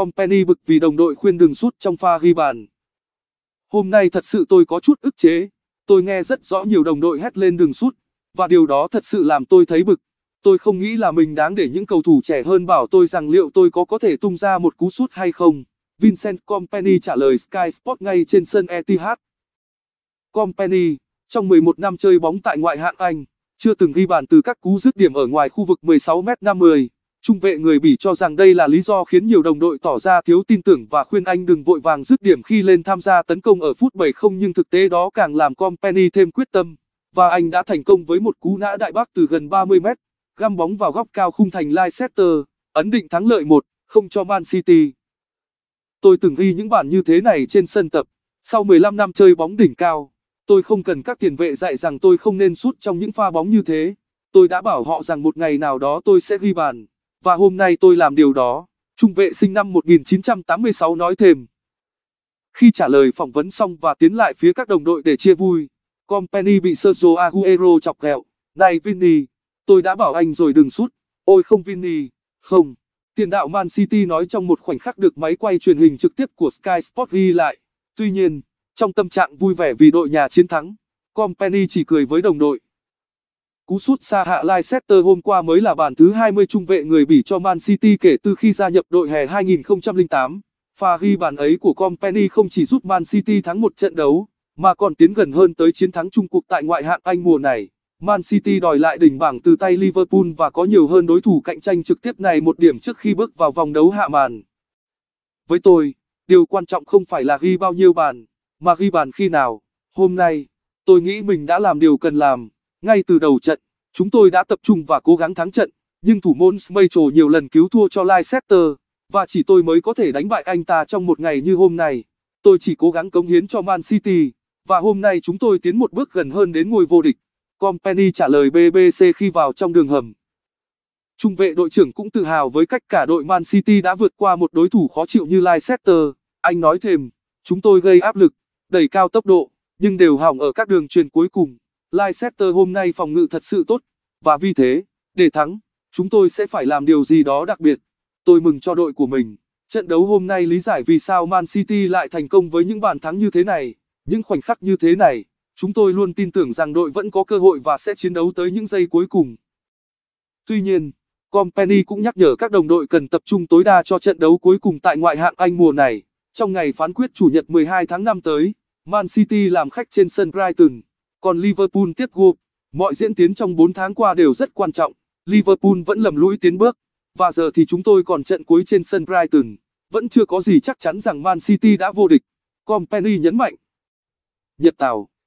Company bực vì đồng đội khuyên đừng sút trong pha ghi bàn. Hôm nay thật sự tôi có chút ức chế, tôi nghe rất rõ nhiều đồng đội hét lên đừng sút, và điều đó thật sự làm tôi thấy bực. Tôi không nghĩ là mình đáng để những cầu thủ trẻ hơn bảo tôi rằng liệu tôi có có thể tung ra một cú sút hay không. Vincent Company trả lời Sky Sport ngay trên sân Etihad. Company, trong 11 năm chơi bóng tại ngoại hạng Anh, chưa từng ghi bàn từ các cú dứt điểm ở ngoài khu vực 16m50. Trung vệ người Bỉ cho rằng đây là lý do khiến nhiều đồng đội tỏ ra thiếu tin tưởng và khuyên anh đừng vội vàng dứt điểm khi lên tham gia tấn công ở phút 70 nhưng thực tế đó càng làm Company thêm quyết tâm. Và anh đã thành công với một cú nã đại bác từ gần 30 mét, găm bóng vào góc cao khung thành Leicester, ấn định thắng lợi 1 không cho Man City. Tôi từng ghi những bàn như thế này trên sân tập, sau 15 năm chơi bóng đỉnh cao, tôi không cần các tiền vệ dạy rằng tôi không nên sút trong những pha bóng như thế. Tôi đã bảo họ rằng một ngày nào đó tôi sẽ ghi bàn và hôm nay tôi làm điều đó. Trung vệ sinh năm 1986 nói thêm. Khi trả lời phỏng vấn xong và tiến lại phía các đồng đội để chia vui, Company bị Sergio Aguero chọc ghẹo. Này Vinny, tôi đã bảo anh rồi đừng sút. Ôi không Vinny, không. Tiền đạo Man City nói trong một khoảnh khắc được máy quay truyền hình trực tiếp của Sky Sport ghi lại. Tuy nhiên, trong tâm trạng vui vẻ vì đội nhà chiến thắng, Company chỉ cười với đồng đội cú sút xa hạ Leicester hôm qua mới là bàn thứ 20 trung vệ người Bỉ cho Man City kể từ khi gia nhập đội hè 2008. Pha ghi bàn ấy của Company không chỉ giúp Man City thắng một trận đấu, mà còn tiến gần hơn tới chiến thắng chung cuộc tại ngoại hạng Anh mùa này. Man City đòi lại đỉnh bảng từ tay Liverpool và có nhiều hơn đối thủ cạnh tranh trực tiếp này một điểm trước khi bước vào vòng đấu hạ màn. Với tôi, điều quan trọng không phải là ghi bao nhiêu bàn, mà ghi bàn khi nào. Hôm nay, tôi nghĩ mình đã làm điều cần làm. Ngay từ đầu trận, chúng tôi đã tập trung và cố gắng thắng trận, nhưng thủ môn Smeichel nhiều lần cứu thua cho Leicester, và chỉ tôi mới có thể đánh bại anh ta trong một ngày như hôm nay. Tôi chỉ cố gắng cống hiến cho Man City, và hôm nay chúng tôi tiến một bước gần hơn đến ngôi vô địch. Company trả lời BBC khi vào trong đường hầm. Trung vệ đội trưởng cũng tự hào với cách cả đội Man City đã vượt qua một đối thủ khó chịu như Leicester. Anh nói thêm, chúng tôi gây áp lực, đẩy cao tốc độ, nhưng đều hỏng ở các đường truyền cuối cùng. Leicester hôm nay phòng ngự thật sự tốt, và vì thế, để thắng, chúng tôi sẽ phải làm điều gì đó đặc biệt. Tôi mừng cho đội của mình. Trận đấu hôm nay lý giải vì sao Man City lại thành công với những bàn thắng như thế này, những khoảnh khắc như thế này. Chúng tôi luôn tin tưởng rằng đội vẫn có cơ hội và sẽ chiến đấu tới những giây cuối cùng. Tuy nhiên, Company cũng nhắc nhở các đồng đội cần tập trung tối đa cho trận đấu cuối cùng tại ngoại hạng Anh mùa này. Trong ngày phán quyết chủ nhật 12 tháng 5 tới, Man City làm khách trên sân Brighton. Còn Liverpool tiếp Wolves, mọi diễn tiến trong 4 tháng qua đều rất quan trọng. Liverpool vẫn lầm lũi tiến bước. Và giờ thì chúng tôi còn trận cuối trên sân Brighton. Vẫn chưa có gì chắc chắn rằng Man City đã vô địch. Company nhấn mạnh. Nhật Tào